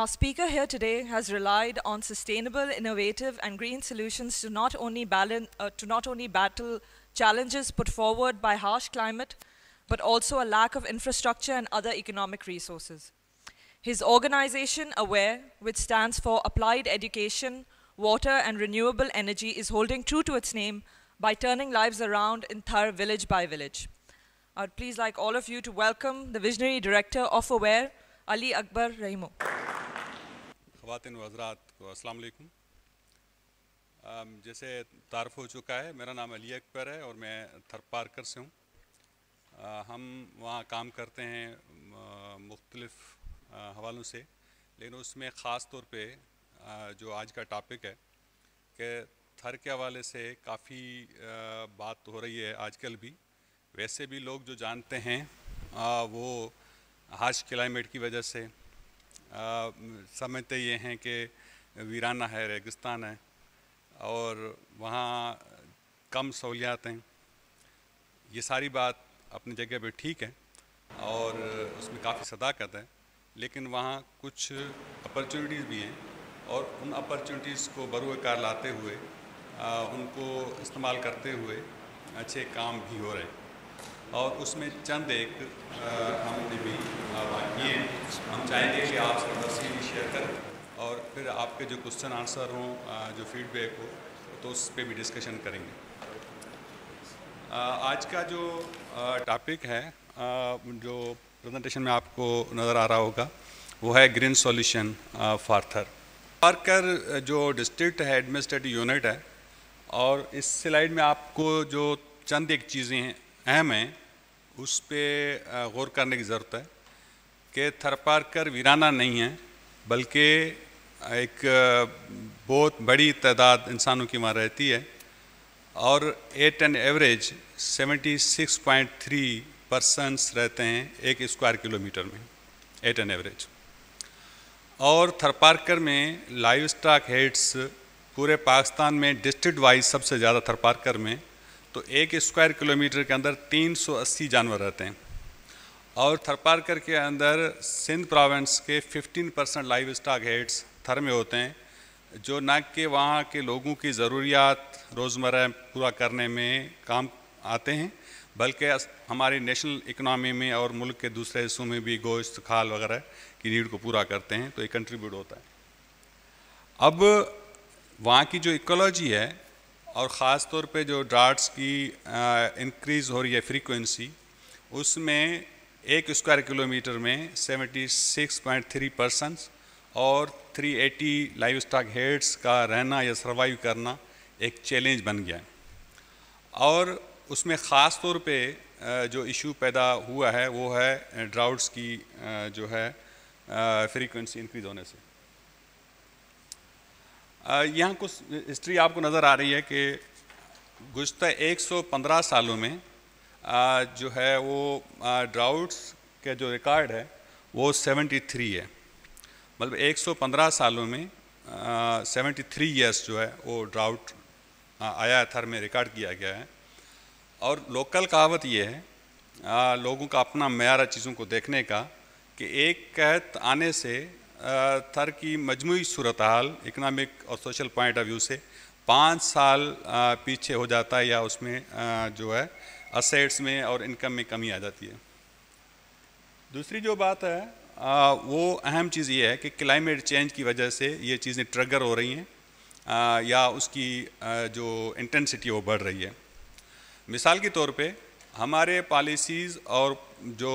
Our speaker here today has relied on sustainable, innovative, and green solutions to not only, balance, uh, to not only battle challenges put forward by harsh climate, but also a lack of infrastructure and other economic resources. His organization, AWARE, which stands for Applied Education, Water and Renewable Energy, is holding true to its name by turning lives around in Thar village by village. I would please like all of you to welcome the visionary director of AWARE, Ali Akbar रहीमो खातिन हजरात को असलकुम जैसे तारफ़ हो चुका है मेरा नाम अली अकबर है और मैं थर पार्कर से हूँ हम वहाँ काम करते हैं मुख्तलफ़ हवालों से लेकिन उसमें ख़ास तौर पर जो आज का टॉपिक है कि थर के हवाले से काफ़ी बात हो रही है आजकल भी वैसे भी लोग जो जानते हैं वो हार्श क्लाइमेट की वजह से समझते ये हैं कि वीराना है रेगिस्तान है और वहाँ कम सहूलियात हैं ये सारी बात अपनी जगह पे ठीक है और उसमें काफ़ी सदाकत है लेकिन वहाँ कुछ अपॉर्चुनिटीज़ भी हैं और उन अपॉर्चुनिटीज़ को कार लाते हुए आ, उनको इस्तेमाल करते हुए अच्छे काम भी हो रहे हैं और उसमें चंद एक हमने भी किए हम चाहेंगे कि आप तस्वीर भी शेयर करें और फिर आपके जो क्वेश्चन आंसर हों जो फीडबैक हो तो उस पर भी डिस्कशन करेंगे आज का जो टॉपिक है जो प्रेजेंटेशन में आपको नज़र आ रहा होगा वो है ग्रीन सॉल्यूशन फार्थर पार्कर जो डिस्ट्रिक्ट है एडमिनिस्ट्रेटिव यूनिट है और इस स्लाइड में आपको जो चंद एक चीज़ें हैं अहम हैं उस पर गौर करने की ज़रूरत है कि थरपारकर वीराना नहीं है बल्कि एक बहुत बड़ी तादाद इंसानों की वहाँ रहती है और एट एंड एवरेज 76.3 परसेंट्स रहते हैं एक स्क्वायर किलोमीटर में एट एंड एवरेज और थरपारकर में लाइव स्टाक हेड्स पूरे पाकिस्तान में डिस्ट्रिक्ट वाइज सबसे ज़्यादा थरपारकर में तो एक स्क्वायर किलोमीटर के अंदर 380 जानवर रहते हैं और थरपारकर के अंदर सिंध प्रोवेंस के 15 परसेंट लाइव स्टॉक हेड्स थर में होते हैं जो न कि वहाँ के लोगों की ज़रूरियात रोज़मर्रा पूरा करने में काम आते हैं बल्कि हमारी नेशनल इकनॉमी में और मुल्क के दूसरे हिस्सों में भी गोश्त खाल वगैरह की नीड को पूरा करते हैं तो ये कंट्रीब्यूट होता है अब वहाँ की जो इकोलॉजी है और ख़ास तौर पे जो ड्राट्स की इंक्रीज़ हो रही है फ्रीक्वेंसी उसमें एक स्क्वायर किलोमीटर में 76.3 परसेंट और 380 लाइव स्टॉक हेड्स का रहना या सर्वाइव करना एक चैलेंज बन गया है और उसमें ख़ास तौर पे जो इशू पैदा हुआ है वो है ड्राउट्स की जो है फ्रीक्वेंसी इंक्रीज़ होने से यहाँ कुछ हिस्ट्री आपको नज़र आ रही है कि गुज्त 115 सालों में जो है वो ड्राउट्स के जो रिकॉर्ड है वो 73 है मतलब 115 सालों में आ, 73 ईयर्स जो है वो ड्राउट आया थर में रिकॉर्ड किया गया है और लोकल कहावत ये है आ, लोगों का अपना मैारा चीज़ों को देखने का कि एक कैद आने से थर की मजमू सूरत हाल इकनॉमिक और सोशल पॉइंट ऑफ व्यू से पाँच साल पीछे हो जाता है या उसमें जो है असेट्स में और इनकम में कमी आ जाती है दूसरी जो बात है वो अहम चीज़ ये है कि क्लाइमेट चेंज की वजह से ये चीज़ें ट्रगर हो रही हैं या उसकी जो इंटेंसिटी वो बढ़ रही है मिसाल के तौर पे हमारे पॉलिसीज़ और जो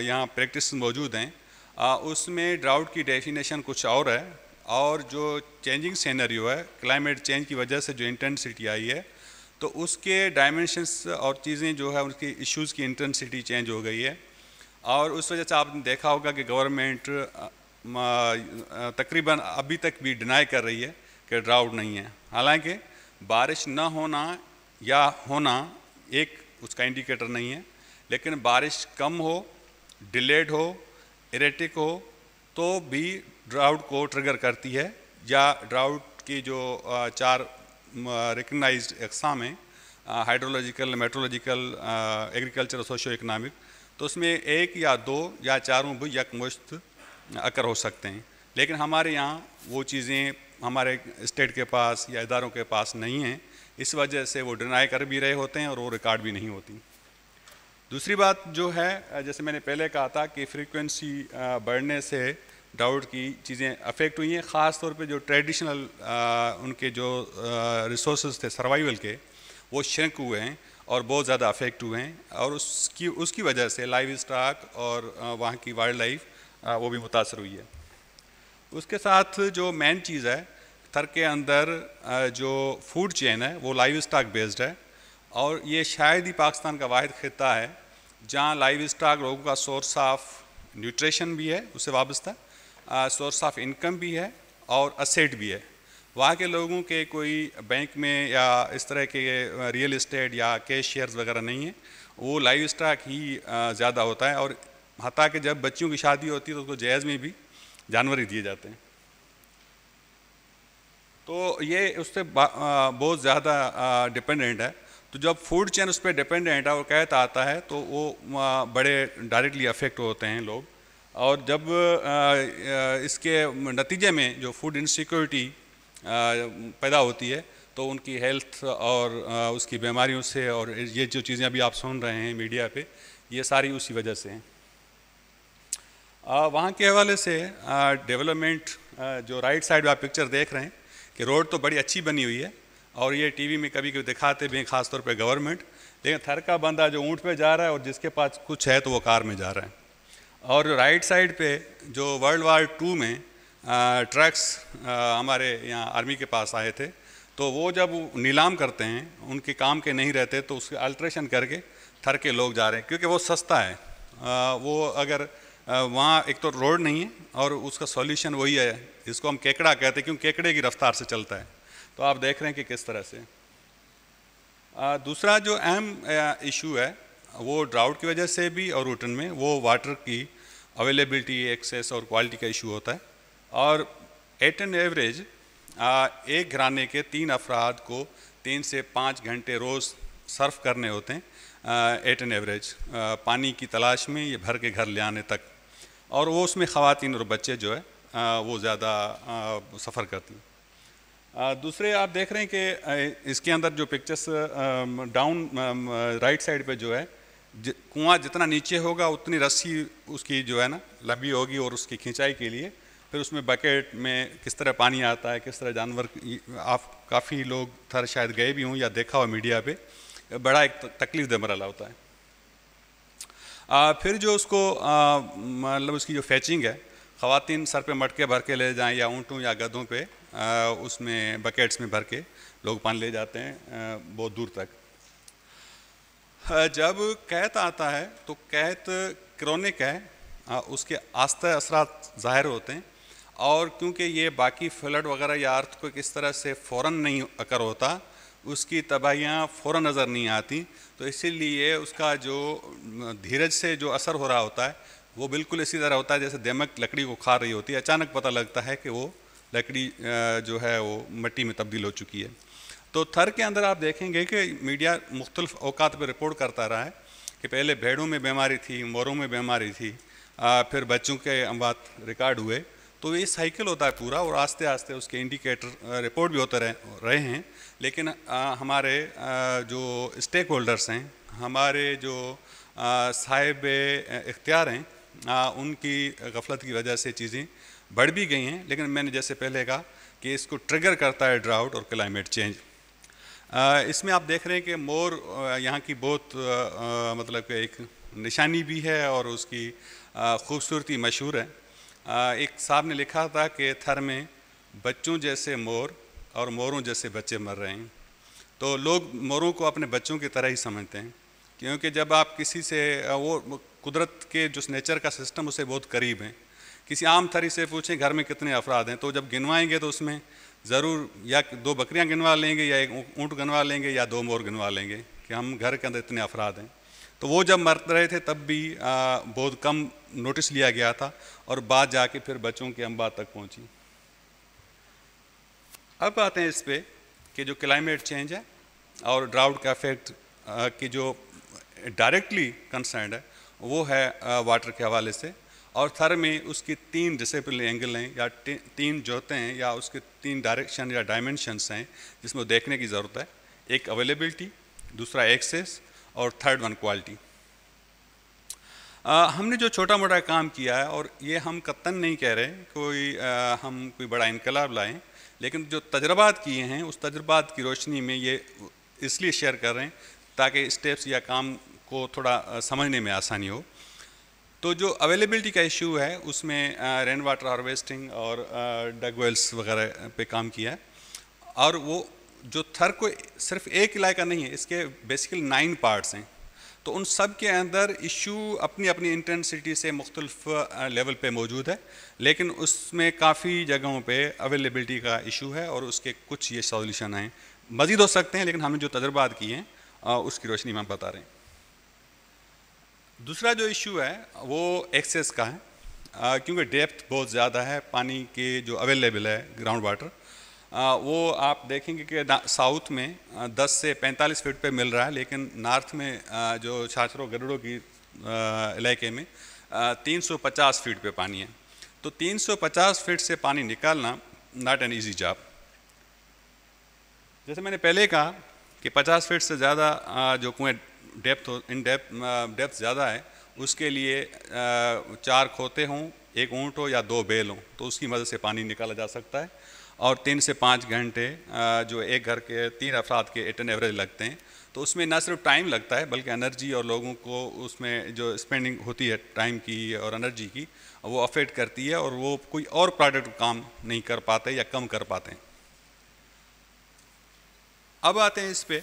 यहाँ प्रैक्टिस मौजूद हैं आ, उसमें ड्राउट की डेफिनेशन कुछ और है और जो चेंजिंग सीनरी है क्लाइमेट चेंज की वजह से जो इंटेंसिटी आई है तो उसके डायमेंशंस और चीज़ें जो है उसकी इश्यूज़ की इंटेंसिटी चेंज हो गई है और उस वजह से आपने देखा होगा कि गवर्नमेंट तकरीबन अभी तक भी डिनाई कर रही है कि ड्राउट नहीं है हालांकि बारिश न होना या होना एक उसका इंडिकेटर नहीं है लेकिन बारिश कम हो डिलेड हो इरेटिक हो तो भी ड्राउट को ट्रिगर करती है या ड्राउट की जो चार रिकगनाइज एक्साम हैं hydrological meteorological agriculture socio economic तो उसमें एक या दो या चारों भी यकमुश्त अकर हो सकते हैं लेकिन हमारे यहाँ वो चीज़ें हमारे स्टेट के पास या इदारों के पास नहीं हैं इस वजह से वो डिनाई कर भी रहे होते हैं और वो रिकॉर्ड भी नहीं होती दूसरी बात जो है जैसे मैंने पहले कहा था कि फ्रीक्वेंसी बढ़ने से डाउट की चीज़ें अफेक्ट हुई हैं ख़ास तौर पे जो ट्रेडिशनल उनके जो रिसोर्स थे सर्वाइवल के वो शेंक हुए हैं और बहुत ज़्यादा अफेक्ट हुए हैं और उसकी उसकी वजह से लाइव स्टाक और वहाँ की वाइल्ड लाइफ वो भी मुतासर हुई है उसके साथ जो मेन चीज़ है थर के अंदर जो फूड चेन है वो लाइव स्टाक बेस्ड है और ये शायद ही पाकिस्तान का वाद खत्ता है जहाँ लाइव स्टाक लोगों का सोर्स ऑफ न्यूट्रिशन भी है उससे वाबस्ता सोर्स ऑफ इनकम भी है और असेट भी है वहाँ के लोगों के कोई बैंक में या इस तरह के रियल इस्टेट या कैश शेयर्स वगैरह नहीं है वो लाइव स्टाक ही ज़्यादा होता है और हता के जब बच्चियों की शादी होती है तो उसको जहेज़ में भी जानवर ही दिए जाते हैं तो ये उससे बहुत ज़्यादा डिपेंडेंट है तो जब फूड चैन उस पर डिपेंडेंट और कहता आता है तो वो बड़े डायरेक्टली अफेक्ट होते हैं लोग और जब इसके नतीजे में जो फूड इनसिक्योरिटी पैदा होती है तो उनकी हेल्थ और उसकी बीमारियों से और ये जो चीज़ें अभी आप सुन रहे हैं मीडिया पे ये सारी उसी वजह से हैं वहाँ के हवाले से डेवलपमेंट जो राइट साइड आप पिक्चर देख रहे हैं कि रोड तो बड़ी अच्छी बनी हुई है और ये टीवी में कभी कभी दिखाते भी हैं खासतौर पर गवर्नमेंट लेकिन थर का बंदा जो ऊँट पे जा रहा है और जिसके पास कुछ है तो वो कार में जा रहा है और राइट साइड पे जो वर्ल्ड वार टू में ट्रैक्स ट्रक्स हमारे यहाँ आर्मी के पास आए थे तो वो जब नीलाम करते हैं उनके काम के नहीं रहते तो उसके अल्ट्रेशन करके थर के लोग जा रहे हैं क्योंकि वो सस्ता है आ, वो अगर वहाँ एक तो रोड नहीं है और उसका सॉल्यूशन वही है जिसको हम केकड़ा कहते हैं क्योंकि केकड़े की रफ्तार से चलता है तो आप देख रहे हैं कि किस तरह से आ, दूसरा जो अहम इशू है वो ड्राउट की वजह से भी और रूटन में वो वाटर की अवेलेबिलिटी एक्सेस और क्वालिटी का इशू होता है और एट एंड एवरेज आ, एक घराने के तीन अफराद को तीन से पाँच घंटे रोज़ सर्फ करने होते हैं एट एंड एवरेज पानी की तलाश में ये भर के घर ले आने तक और वो उसमें ख़वान और बच्चे जो है आ, वो ज़्यादा सफ़र करती हैं दूसरे आप देख रहे हैं कि इसके अंदर जो पिक्चर्स डाउन राइट साइड पे जो है कुआं जितना नीचे होगा उतनी रस्सी उसकी जो है ना लंबी होगी और उसकी खिंचाई के लिए फिर उसमें बकेट में किस तरह पानी आता है किस तरह जानवर आप काफ़ी लोग थर शायद गए भी हों या देखा हो मीडिया पे बड़ा एक तकलीफ दे मरला होता है आ, फिर जो उसको मतलब उसकी जो फैचिंग है ख़वातीन सर पे मटके भर के ले जाएं या ऊँटों या गधों पे उसमें बकेट्स में भर के लोग पान ले जाते हैं बहुत दूर तक जब कैत आता है तो कैत क्रोनिक है उसके आस्ते असरा ज़ाहिर होते हैं और क्योंकि ये बाकी फ्लड वगैरह या अर्थ को किस तरह से फ़ौर नहीं अकर होता उसकी तबाहियाँ फ़ौर नज़र नहीं आती तो इसीलिए उसका जो धीरज से जो असर हो रहा होता है वो बिल्कुल इसी तरह होता है जैसे दमक लकड़ी को खा रही होती है अचानक पता लगता है कि वो लकड़ी जो है वो मिट्टी में तब्दील हो चुकी है तो थर के अंदर आप देखेंगे कि मीडिया मुख्तलफ़ अवकात पर रिपोर्ट करता रहा है कि पहले भेड़ों में बीमारी थी मोरों में बीमारी थी आ, फिर बच्चों के अमवात रिकॉर्ड हुए तो ये साइकिल होता है पूरा और आस्ते आस्ते उसके इंडिकेटर रिपोर्ट भी होते रहे, रहे हैं लेकिन आ, हमारे आ, जो स्टेक होल्डर्स हैं हमारे जो साहिब इख्तियार हैं आ, उनकी गफलत की वजह से चीज़ें बढ़ भी गई हैं लेकिन मैंने जैसे पहले कहा कि इसको ट्रिगर करता है ड्राउट और क्लाइमेट चेंज इसमें आप देख रहे हैं कि मोर यहाँ की बहुत आ, मतलब एक निशानी भी है और उसकी खूबसूरती मशहूर है आ, एक साहब ने लिखा था कि थर में बच्चों जैसे मोर और मोरों जैसे बच्चे मर रहे हैं तो लोग मोरों को अपने बच्चों की तरह ही समझते हैं क्योंकि जब आप किसी से वो कुदरत के जो नेचर का सिस्टम उसे बहुत करीब है किसी आम थरी से पूछें घर में कितने अफराद हैं तो जब गिनवाएंगे तो उसमें ज़रूर या दो बकरियां गिनवा लेंगे या एक ऊँट गिनवा लेंगे या दो मोर गिनवा लेंगे कि हम घर के अंदर इतने अफराद हैं तो वो जब मर रहे थे तब भी बहुत कम नोटिस लिया गया था और बाद जाके फिर बच्चों की अम्बा तक पहुँची अब आते हैं इस पर कि जो क्लाइमेट चेंज है और ड्राउट का इफेक्ट की जो डायरेक्टली कंसर्न है वो है वाटर के हवाले से और थर में उसकी तीन डिसिप्लिन एंगल हैं या तीन जोते हैं या उसके तीन डायरेक्शन या डायमेंशंस हैं जिसमें देखने की ज़रूरत है एक अवेलेबिलिटी दूसरा एक्सेस और थर्ड वन क्वालिटी हमने जो छोटा मोटा काम किया है और ये हम कत्तन नहीं कह रहे कोई आ, हम कोई बड़ा इनकलाब लाएं लेकिन जो तजर्बात किए हैं उस तजर्बात की रोशनी में ये इसलिए शेयर कर रहे हैं ताकि स्टेप्स या काम को थोड़ा समझने में आसानी हो तो जो अवेलेबिलिटी का इशू है उसमें रेन वाटर हारवेस्टिंग और डगवेल्स वगैरह पे काम किया है और वो जो थर को सिर्फ एक इलाका नहीं है इसके बेसिकली नाइन पार्ट्स हैं तो उन सब के अंदर इशू अपनी अपनी इंटेंसिटी से मुख्तलफ लेवल पे मौजूद है लेकिन उसमें काफ़ी जगहों पे अवेलेबिलिटी का इशू है और उसके कुछ ये सॉल्यूशन हैं मज़ीद हो सकते हैं लेकिन हमने जो तजर्बात किए हैं उसकी रोशनी में बता रहे हैं दूसरा जो इशू है वो एक्सेस का है क्योंकि डेप्थ बहुत ज़्यादा है पानी के जो अवेलेबल है ग्राउंड वाटर वो आप देखेंगे कि साउथ में 10 से 45 फीट पे मिल रहा है लेकिन नॉर्थ में जो छाछरों गरुड़ों की इलाके में 350 फीट पे पानी है तो 350 फीट से पानी निकालना नॉट एन ईजी जॉब जैसे मैंने पहले कहा कि 50 फीट से ज़्यादा जो कुएँ डेप्थ हो इन डेप्थ डेप्थ ज़्यादा है उसके लिए चार खोते हों एक ऊँट हो या दो बेल हों तो उसकी मदद से पानी निकाला जा सकता है और तीन से पाँच घंटे जो एक घर के तीन अफराद के एट एवरेज लगते हैं तो उसमें ना सिर्फ टाइम लगता है बल्कि एनर्जी और लोगों को उसमें जो स्पेंडिंग होती है टाइम की और एनर्जी की वो अफेक्ट करती है और वो कोई और प्रोडक्ट काम नहीं कर पाते या कम कर पाते हैं अब आते हैं इस पर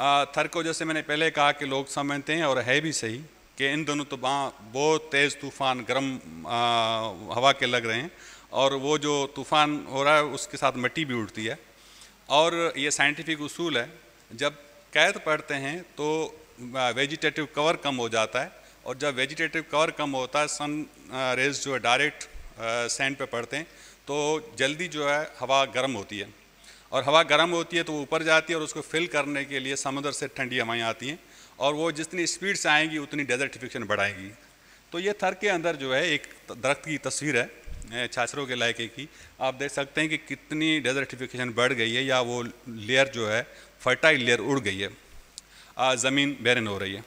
थर को जैसे मैंने पहले कहा कि लोग समझते हैं और है भी सही कि इन दोनों तो बहुत तेज़ तूफ़ान गर्म हवा के लग रहे हैं और वो जो तूफ़ान हो रहा है उसके साथ मिट्टी भी उड़ती है और ये साइंटिफिक उसूल है जब कैद पढ़ते हैं तो वेजिटेटिव कवर कम हो जाता है और जब वेजिटेटिव कवर कम होता है सन रेज जो है डायरेक्ट सैंड पे पड़ते हैं तो जल्दी जो है हवा गर्म होती है और हवा गर्म होती है तो वो ऊपर जाती है और उसको फिल करने के लिए समुद्र से ठंडी हवाएं आती हैं और वो जितनी स्पीड से आएंगी उतनी डेजर्टिफिकेशन बढ़ाएंगी तो ये थर के अंदर जो है एक दरख्त की तस्वीर है छाछरों के इलाके की आप देख सकते हैं कि कितनी डेजर्टिफिकेशन बढ़ गई है या वो लेयर जो है फर्टाइल लेयर उड़ गई है ज़मीन बैरन हो रही है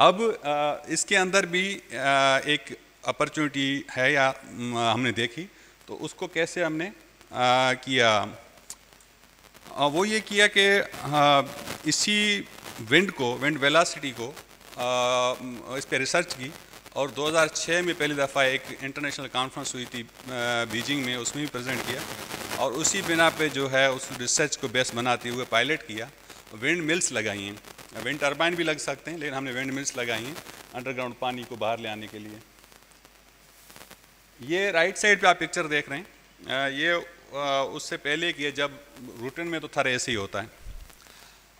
अब आ, इसके अंदर भी आ, एक अपॉर्चुनिटी है या हमने देखी तो उसको कैसे हमने आ, किया आ, वो ये किया कि इसी विंड को विंड वेलासिटी को आ, इस पर रिसर्च की और 2006 में पहली दफ़ा एक इंटरनेशनल कॉन्फ्रेंस हुई थी बीजिंग में उसमें भी प्रेजेंट किया और उसी बिना पे जो है उस रिसर्च को बेस बनाते हुए पायलट किया विंड मिल्स लगाई हैं विंड टर्बाइन भी लग सकते हैं लेकिन हमने विंड मिल्स लगाई हैं अंडरग्राउंड पानी को बाहर ले आने के लिए ये राइट साइड पे आप पिक्चर देख रहे हैं ये उससे पहले किए जब रूटीन में तो थर ऐसे ही होता है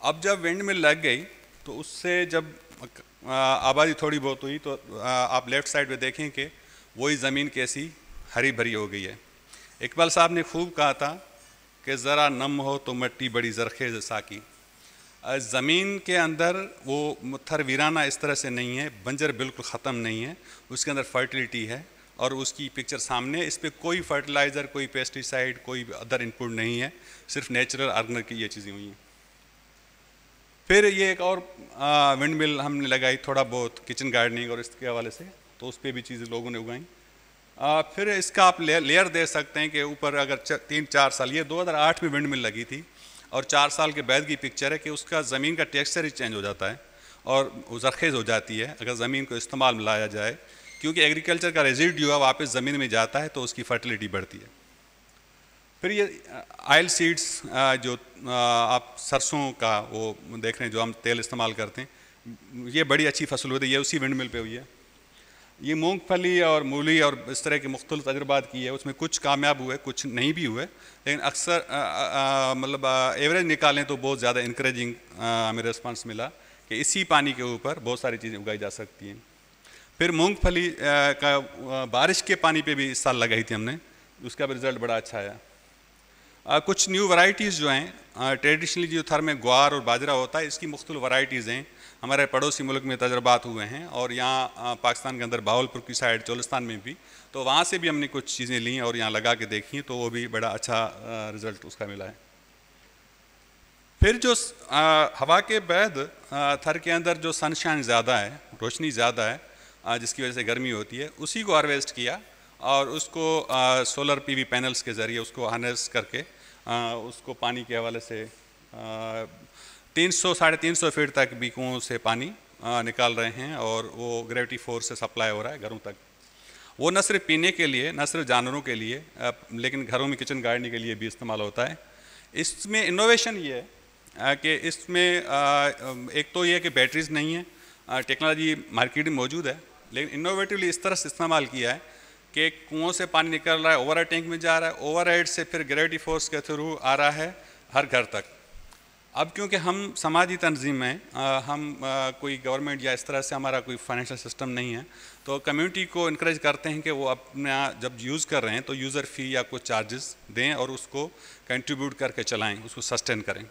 अब जब विंड मिल लग गई तो उससे जब आबादी थोड़ी बहुत हुई तो आप लेफ़्ट साइड में देखें कि वही ज़मीन कैसी हरी भरी हो गई है इकबाल साहब ने खूब कहा था कि ज़रा नम हो तो मट्टी बड़ी जरखेज साकी ज़मीन के अंदर वो थर वीराना इस तरह से नहीं है बंजर बिल्कुल ख़त्म नहीं है उसके अंदर फर्टिलिटी है और उसकी पिक्चर सामने इस पर कोई फर्टिलाइज़र कोई पेस्टिसाइड कोई अदर इनपुट नहीं है सिर्फ नेचुरल आर्गनर की ये चीज़ें हुई हैं फिर ये एक और विंड मिल हमने लगाई थोड़ा बहुत किचन गार्डनिंग और इसके हवाले से तो उस पर भी चीज़ें लोगों ने उगाई फिर इसका आप ले, लेयर दे सकते हैं कि ऊपर अगर च, तीन चार साल ये 2008 में विंड मिल लगी थी और चार साल के बैद की पिक्चर है कि उसका ज़मीन का टेक्सचर ही चेंज हो जाता है और जरखेज़ हो जाती है अगर ज़मीन को इस्तेमाल में लाया जाए क्योंकि एग्रीकल्चर का जो है वापस ज़मीन में जाता है तो उसकी फर्टिलिटी बढ़ती है फिर ये आयल सीड्स जो आप सरसों का वो देख रहे हैं जो हम तेल इस्तेमाल करते हैं ये बड़ी अच्छी फसल हुई थी ये उसी विंड मिल पर हुई है ये मूंगफली और मूली और इस तरह के मुख्तल तजर्बात की है उसमें कुछ कामयाब हुए कुछ नहीं भी हुए लेकिन अक्सर मतलब एवरेज निकालें तो बहुत ज़्यादा इंक्रेजिंग हमें रिस्पांस मिला कि इसी पानी के ऊपर बहुत सारी चीज़ें उगाई जा सकती हैं फिर मूंगफली का बारिश के पानी पे भी इस साल लगाई थी हमने उसका भी रिजल्ट बड़ा अच्छा आया आ, कुछ न्यू वैरायटीज़ जो हैं ट्रेडिशनली जो थर में ग्वार और बाजरा होता है इसकी मुख्तु वैरायटीज़ हैं हमारे पड़ोसी मुल्क में तजर्बात हुए हैं और यहाँ पाकिस्तान के अंदर बावलपुर की साइड चोलिस्तान में भी तो वहाँ से भी हमने कुछ चीज़ें ली और यहाँ लगा के देखी तो वो भी बड़ा अच्छा रिज़ल्ट उसका मिला है फिर जो आ, हवा के बैद थर के अंदर जो सनशाइन ज़्यादा है रोशनी ज़्यादा है जिसकी वजह से गर्मी होती है उसी को हार्वेस्ट किया और उसको सोलर पीवी पैनल्स के ज़रिए उसको हार्नेस करके आ, उसको पानी के हवाले से तीन सौ साढ़े तीन सौ फीट तक बीकुओं से पानी आ, निकाल रहे हैं और वो ग्रेविटी फोर्स से सप्लाई हो रहा है घरों तक वो न सिर्फ पीने के लिए न सिर्फ जानवरों के लिए लेकिन घरों में किचन गार्डनिंग के लिए भी इस्तेमाल होता है इसमें इनोवेशन ये है कि इसमें एक तो ये है कि बैटरीज नहीं है टेक्नोलॉजी मार्केट में मौजूद है लेकिन इनोवेटिवली इस तरह से इस्तेमाल किया है कि कुओं से पानी निकल रहा है ओवर टैंक में जा रहा है ओवर से फिर ग्रेविटी फोर्स के थ्रू आ रहा है हर घर तक अब क्योंकि हम समाजी तंजीम हैं हम आ, कोई गवर्नमेंट या इस तरह से हमारा कोई फाइनेंशियल सिस्टम नहीं है तो कम्युनिटी को इनक्रेज करते हैं कि वो अपना जब यूज़ कर रहे हैं तो यूज़र फ़ी या कुछ चार्जेस दें और उसको कंट्रीब्यूट करके चलाएं उसको सस्टेन करें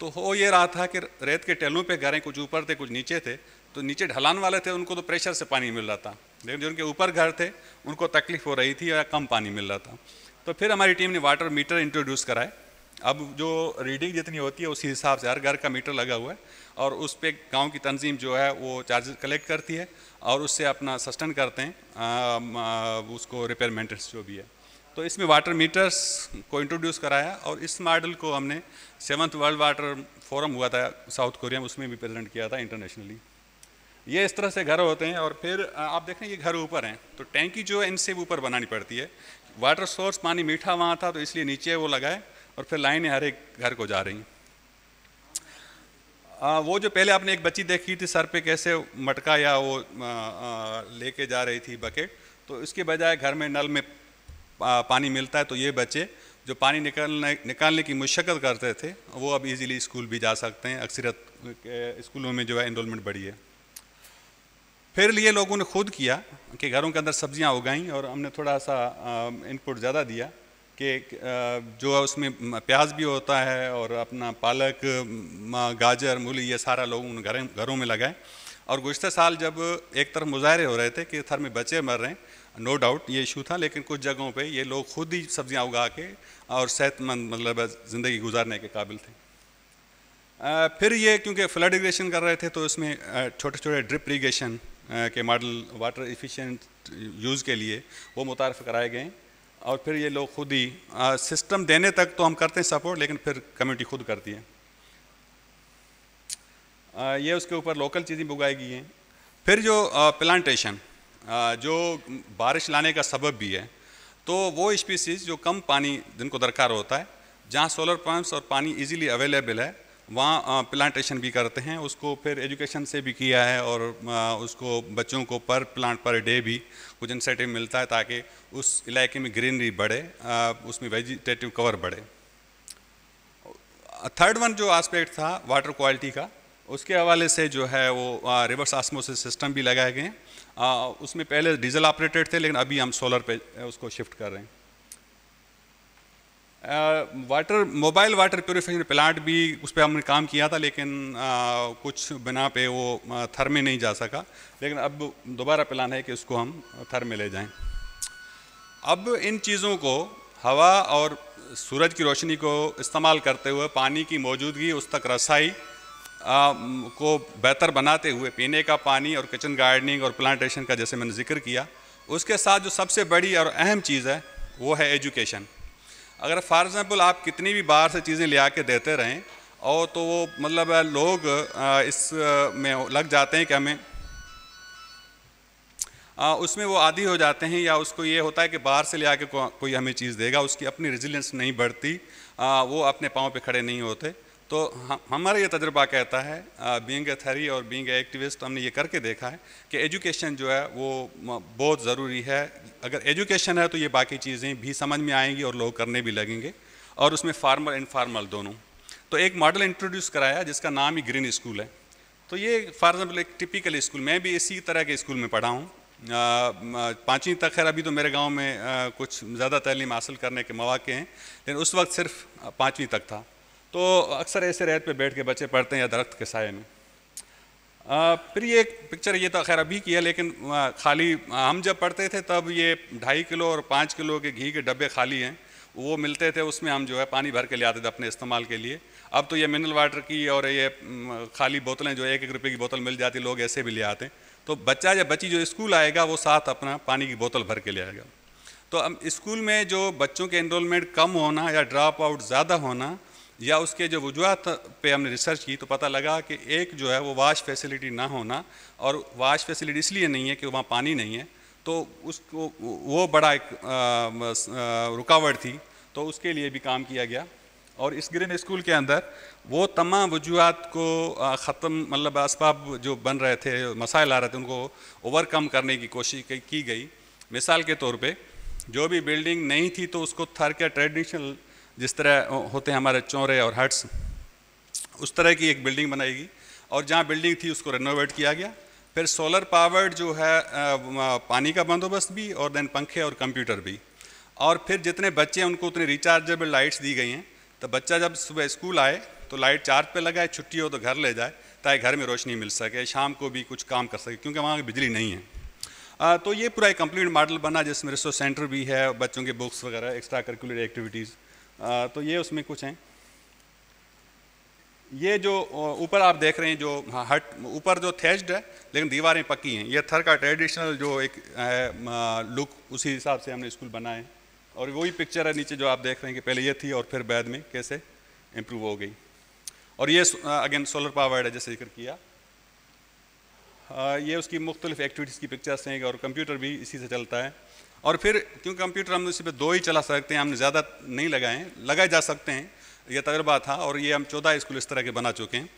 तो हो ये रहा था कि रेत के टेलों पे घरें कुछ ऊपर थे कुछ नीचे थे तो नीचे ढलान वाले थे उनको तो प्रेशर से पानी मिल रहा था लेकिन जो उनके ऊपर घर थे उनको तकलीफ हो रही थी या कम पानी मिल रहा था तो फिर हमारी टीम ने वाटर मीटर इंट्रोड्यूस कराए अब जो रीडिंग जितनी होती है उसी हिसाब से हर घर का मीटर लगा हुआ है और उस पर गाँव की तंजीम जो है वो चार्जेस कलेक्ट करती है और उससे अपना सस्टेन करते हैं आ, आ, उसको रिपेयर मेंटेनेंस जो भी है तो इसमें वाटर मीटर्स को इंट्रोड्यूस कराया और इस मॉडल को हमने सेवन्थ वर्ल्ड वाटर फोरम हुआ था साउथ कोरिया में उसमें भी प्रेजेंट किया था इंटरनेशनली ये इस तरह से घर होते हैं और फिर आप देखें ये घर ऊपर हैं तो टैंकी जो है इनसे ऊपर बनानी पड़ती है वाटर सोर्स पानी मीठा वहाँ था तो इसलिए नीचे वो लगाए और फिर लाइनें हर एक घर को जा रही हैं आ, वो जो पहले आपने एक बच्ची देखी थी सर पे कैसे मटका या वो लेके जा रही थी बकेट तो इसके बजाय घर में नल में आ, पानी मिलता है तो ये बच्चे जो पानी निकालने निकालने की मुशक्क़त करते थे वो अब इजीली स्कूल भी जा सकते हैं अक्सरत स्कूलों में जो है इनरोलमेंट बढ़ी है फिर लिए लोगों ने खुद किया कि घरों के अंदर सब्जियां उगाई और हमने थोड़ा सा इनपुट ज़्यादा दिया कि जो है उसमें प्याज भी होता है और अपना पालक गाजर मूली ये सारा लोग उन घर घरों में लगाए और गुजत साल जब एक तरफ मुजाहरे हो रहे थे कि थर में बच्चे मर रहे हैं नो डाउट ये इशू था लेकिन कुछ जगहों पे ये लोग खुद ही सब्जियां उगा के और सेहतमंद मतलब ज़िंदगी गुजारने के काबिल थे फिर ये क्योंकि फ्लड इरीगेशन कर रहे थे तो इसमें छोटे छोटे ड्रिप इरीगेशन के मॉडल वाटर इफ़िशेंट यूज़ के लिए वो मुतारफ़ कराए गए और फिर ये लोग खुद ही सिस्टम देने तक तो हम करते हैं सपोर्ट लेकिन फिर कम्युनिटी खुद करती है आ, ये उसके ऊपर लोकल चीज़ें उगाई गई हैं फिर जो प्लांटेशन जो बारिश लाने का सबब भी है तो वो स्पीसीज जो कम पानी जिनको दरकार होता है जहाँ सोलर पम्प्स और पानी इजीली अवेलेबल है वहाँ प्लांटेशन भी करते हैं उसको फिर एजुकेशन से भी किया है और उसको बच्चों को पर प्लांट पर डे भी कुछ इंसेटिव मिलता है ताकि उस इलाके में ग्रीनरी बढ़े उसमें वेजिटेटिव कवर बढ़े थर्ड वन जो आस्पेक्ट था वाटर क्वालिटी का उसके हवाले से जो है वो आ, रिवर्स आसमोस सिस्टम भी लगाए गए उसमें पहले डीजल ऑपरेटेड थे लेकिन अभी हम सोलर पे उसको शिफ्ट कर रहे हैं water mobile water purification plant भी उस पर हमने काम किया था लेकिन आ, कुछ बिना पे वो थर में नहीं जा सका लेकिन अब दोबारा प्लान है कि उसको हम थर में ले जाएं अब इन चीज़ों को हवा और सूरज की रोशनी को इस्तेमाल करते हुए पानी की मौजूदगी उस तक रसाई आ, को बेहतर बनाते हुए पीने का पानी और किचन गार्डनिंग और प्लांटेशन का जैसे मैंने जिक्र किया उसके साथ जो सबसे बड़ी और अहम चीज़ है वो है एजुकेशन अगर फॉर एग्ज़ाम्पल आप कितनी भी बाहर से चीज़ें ले के देते रहें और तो वो मतलब लोग इस में लग जाते हैं कि हमें उसमें वो आदि हो जाते हैं या उसको ये होता है कि बाहर से ले आके को, कोई हमें चीज़ देगा उसकी अपनी रिजिलेंस नहीं बढ़ती वो अपने पाँव पे खड़े नहीं होते तो हमारा ये तजर्बा कहता है बींग ए थरी और बींग ए एक्टिविस्ट हमने ये करके देखा है कि एजुकेशन जो है वो बहुत ज़रूरी है अगर एजुकेशन है तो ये बाकी चीज़ें भी समझ में आएंगी और लोग करने भी लगेंगे और उसमें फार्मल इन फार्मल दोनों तो एक मॉडल इंट्रोड्यूस कराया जिसका नाम ही ग्रीन स्कूल है तो ये फॉर एग्जाम्पल एक टिपिकल स्कूल मैं भी इसी तरह के स्कूल में पढ़ा हूँ पाँचवीं तक खैर अभी तो मेरे गांव में आ, कुछ ज़्यादा तलीम हासिल करने के मौाक़े हैं लेकिन उस वक्त सिर्फ पाँचवीं तक था तो अक्सर ऐसे रेत पे बैठ के बच्चे पढ़ते हैं या दरख्त के साय में फिर ये एक पिक्चर ये तो खैर अभी की है लेकिन खाली हम जब पढ़ते थे तब ये ढाई किलो और पाँच किलो के घी के डब्बे खाली हैं वो मिलते थे उसमें हम जो है पानी भर के ले आते थे अपने इस्तेमाल के लिए अब तो ये मिनरल वाटर की और ये खाली बोतलें जो एक एक रुपये की बोतल मिल जाती लोग ऐसे भी ले आते हैं तो बच्चा या बच्ची जो स्कूल आएगा वो साथ अपना पानी की बोतल भर के ले आएगा तो अब स्कूल में जो बच्चों के इनरोलमेंट कम होना या ड्रॉप आउट ज़्यादा होना या उसके जो वजूहत पे हमने रिसर्च की तो पता लगा कि एक जो है वो वाश फैसिलिटी ना होना और वाश फैसिलिटी इसलिए नहीं है कि वहाँ पानी नहीं है तो उसको वो बड़ा एक रुकावट थी तो उसके लिए भी काम किया गया और इस ग्रीन स्कूल के अंदर वो तमाम वजूहत को ख़त्म मतलब इसबाब जो बन रहे थे मसाइल आ रहे थे उनको ओवरकम करने की कोशिश की गई मिसाल के तौर पर जो भी बिल्डिंग नहीं थी तो उसको थर के ट्रेडिशनल जिस तरह होते हैं हमारे चौरे और हट्स उस तरह की एक बिल्डिंग बनाएगी और जहाँ बिल्डिंग थी उसको रेनोवेट किया गया फिर सोलर पावर्ड जो है पानी का बंदोबस्त भी और देन पंखे और कंप्यूटर भी और फिर जितने बच्चे हैं उनको उतने रिचार्जेबल लाइट्स दी गई हैं तो बच्चा जब सुबह स्कूल आए तो लाइट चार्ज पे लगाए छुट्टी हो तो घर ले जाए ताकि घर में रोशनी मिल सके शाम को भी कुछ काम कर सके क्योंकि वहाँ बिजली नहीं है आ, तो ये पूरा एक कम्प्लीट मॉडल बना जिसमें रिसोर्स सेंटर भी है बच्चों के बुक्स वगैरह एक्स्ट्रा करिकुलर एक्टिविटीज़ तो ये उसमें कुछ हैं ये जो ऊपर आप देख रहे हैं जो हाँ, हट ऊपर जो थेस्ड है लेकिन दीवारें पक्की हैं ये थर का ट्रेडिशनल जो एक है, लुक उसी हिसाब से हमने स्कूल बनाए और वही पिक्चर है नीचे जो आप देख रहे हैं कि पहले ये थी और फिर बाद में कैसे इम्प्रूव हो गई और ये अगेन सोलर पावर्ड है जैसे जिक्र किया आ, ये उसकी मुख्तलिफ एक्टिविटीज़ की पिक्चर्स हैं और कंप्यूटर भी इसी से चलता है और फिर क्योंकि कंप्यूटर हम सिर्फ पर दो ही चला सकते हैं हमने ज़्यादा नहीं लगाए हैं लगाए जा सकते हैं यह तजर्बा था और ये हम चौदह स्कूल इस तरह के बना चुके हैं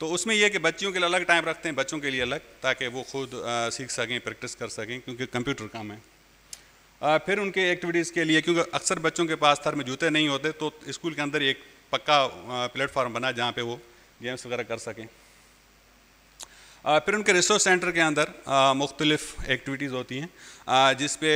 तो उसमें यह कि बच्चियों के लिए अलग टाइम रखते हैं बच्चों के लिए अलग ताकि वो खुद सीख सकें प्रैक्टिस कर सकें क्योंकि कंप्यूटर काम है आ, फिर उनके एक्टिविटीज़ के लिए क्योंकि अक्सर बच्चों के पास थर में जूते नहीं होते तो स्कूल के अंदर एक पक्का प्लेटफार्म बना जहाँ पर वो गेम्स वगैरह कर सकें फिर उनके रिसोर्स सेंटर के अंदर मुख्तलिफ एक्टिविटीज़ होती हैं जिस पे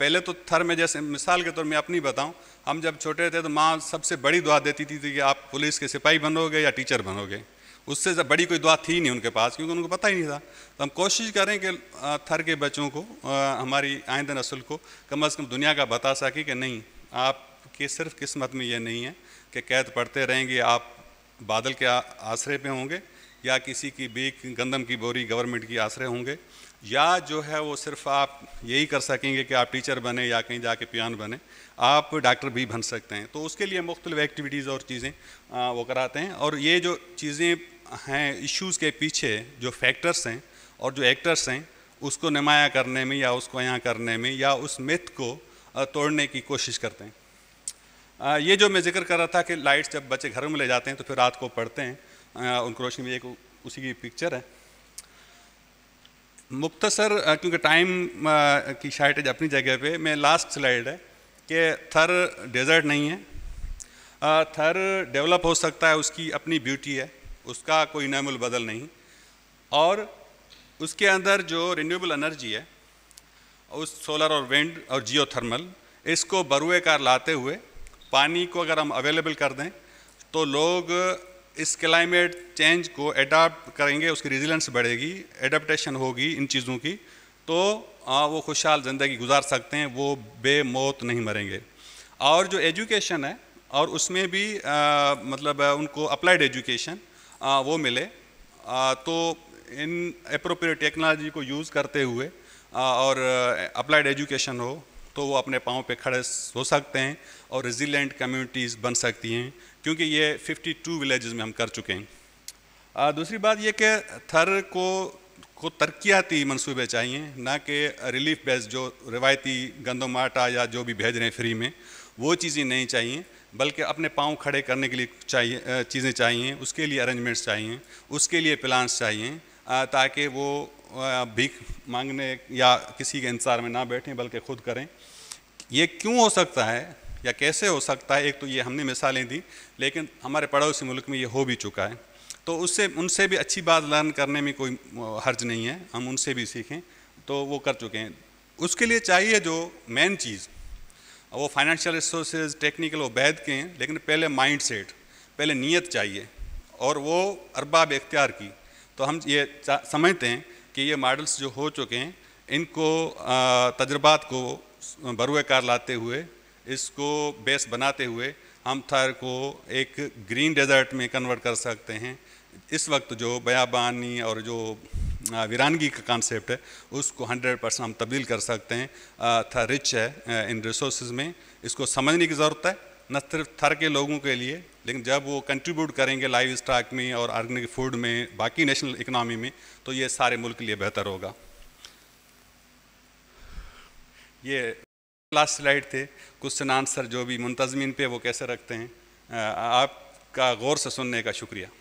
पहले तो थर में जैसे मिसाल के तौर मैं अपनी बताऊं हम जब छोटे थे तो माँ सबसे बड़ी दुआ देती थी, थी कि आप पुलिस के सिपाही बनोगे या टीचर बनोगे उससे जब बड़ी कोई दुआ थी नहीं उनके पास क्योंकि उनको पता ही नहीं था तो हम कोशिश करें कि थर के बच्चों को हमारी आइंदा नस्ल को कम अज़ कम दुनिया का बता सके कि नहीं आपके सिर्फ किस्मत में ये नहीं है कि कैद पढ़ते रहेंगे आप बादल के आसरे पर होंगे या किसी की बीक गंदम की बोरी गवर्नमेंट की आश्रय होंगे या जो है वो सिर्फ आप यही कर सकेंगे कि आप टीचर बने या कहीं जाके पियान बने आप डॉक्टर भी बन सकते हैं तो उसके लिए मुख्तलिफ एक्टिविटीज़ और चीज़ें वो कराते हैं और ये जो चीज़ें हैं इश्यूज़ के पीछे जो फैक्टर्स हैं और जो एक्टर्स हैं उसको नमाया करने में या उसको यहाँ करने में या उस मिथ को तोड़ने की कोशिश करते हैं ये जो मैं जिक्र कर रहा था कि लाइट्स जब बच्चे घर में ले जाते हैं तो फिर रात को पढ़ते हैं उनको रोशनी में एक उसी की पिक्चर है मुख्तसर क्योंकि टाइम की शार्टेज अपनी जगह पे मैं लास्ट स्लाइड है कि थर डेजर्ट नहीं है थर डेवलप हो सकता है उसकी अपनी ब्यूटी है उसका कोई नामुल बदल नहीं और उसके अंदर जो रिन्यूएबल एनर्जी है उस सोलर और विंड और जियो थर्मल इसको बरुए कार लाते हुए पानी को अगर हम अवेलेबल कर दें तो लोग इस क्लाइमेट चेंज को एडाप्ट करेंगे उसकी रिजिलेंस बढ़ेगी एडाप्टेशन होगी इन चीज़ों की तो आ, वो खुशहाल ज़िंदगी गुजार सकते हैं वो बेमौत नहीं मरेंगे और जो एजुकेशन है और उसमें भी आ, मतलब उनको अप्लाइड एजुकेशन वो मिले आ, तो इन अप्रोप्रिएट टेक्नोलॉजी को यूज़ करते हुए और अप्लाइड एजुकेशन हो तो वो अपने पाँव पे खड़े हो सकते हैं और रेजिलेंट कम्युनिटीज़ बन सकती हैं क्योंकि ये 52 विलेजेस में हम कर चुके हैं आ, दूसरी बात ये कि थर को को तरक्याती मनसूबे चाहिए ना कि रिलीफ बेस्ड जो रिवायती गंदम आटा या जो भी भेज रहे हैं फ्री में वो चीज़ें नहीं चाहिए बल्कि अपने पाँव खड़े करने के लिए चाहिए चीज़ें चाहिए उसके लिए अरेंजमेंट्स चाहिए उसके लिए प्लान्स चाहिए ताकि वो भीख मांगने या किसी के इंतज़ार में ना बैठें बल्कि खुद करें ये क्यों हो सकता है या कैसे हो सकता है एक तो ये हमने मिसालें दी लेकिन हमारे पड़ोसी मुल्क में ये हो भी चुका है तो उससे उनसे भी अच्छी बात लर्न करने में कोई हर्ज नहीं है हम उनसे भी सीखें तो वो कर चुके हैं उसके लिए चाहिए जो मेन चीज़ वो फाइनेंशियल रिसोर्स टेक्निकल वो वैद के हैं लेकिन पहले माइंड सेट पहले नीयत चाहिए और वो अरबाब इख्तियार की तो हम ये समझते हैं कि ये मॉडल्स जो हो चुके हैं इनको तजर्बात को बरुएकार लाते हुए इसको बेस बनाते हुए हम थर को एक ग्रीन डेजर्ट में कन्वर्ट कर सकते हैं इस वक्त जो बयाबानी और जो वीरानगी का कॉन्सेप्ट है उसको 100 परसेंट हम तब्दील कर सकते हैं था रिच है इन रिसोर्स में इसको समझने की ज़रूरत है न सिर्फ थर के लोगों के लिए लेकिन जब वो कंट्रीब्यूट करेंगे लाइव स्टॉक में और आर्गेनिक फूड में बाकी नेशनल इकनॉमी में तो ये सारे मुल्क के लिए बेहतर होगा ये लास्ट स्लाइड थे क्वेश्चन आंसर जो भी मुंतजमीन पे वो कैसे रखते हैं आपका गौर से सुनने का शुक्रिया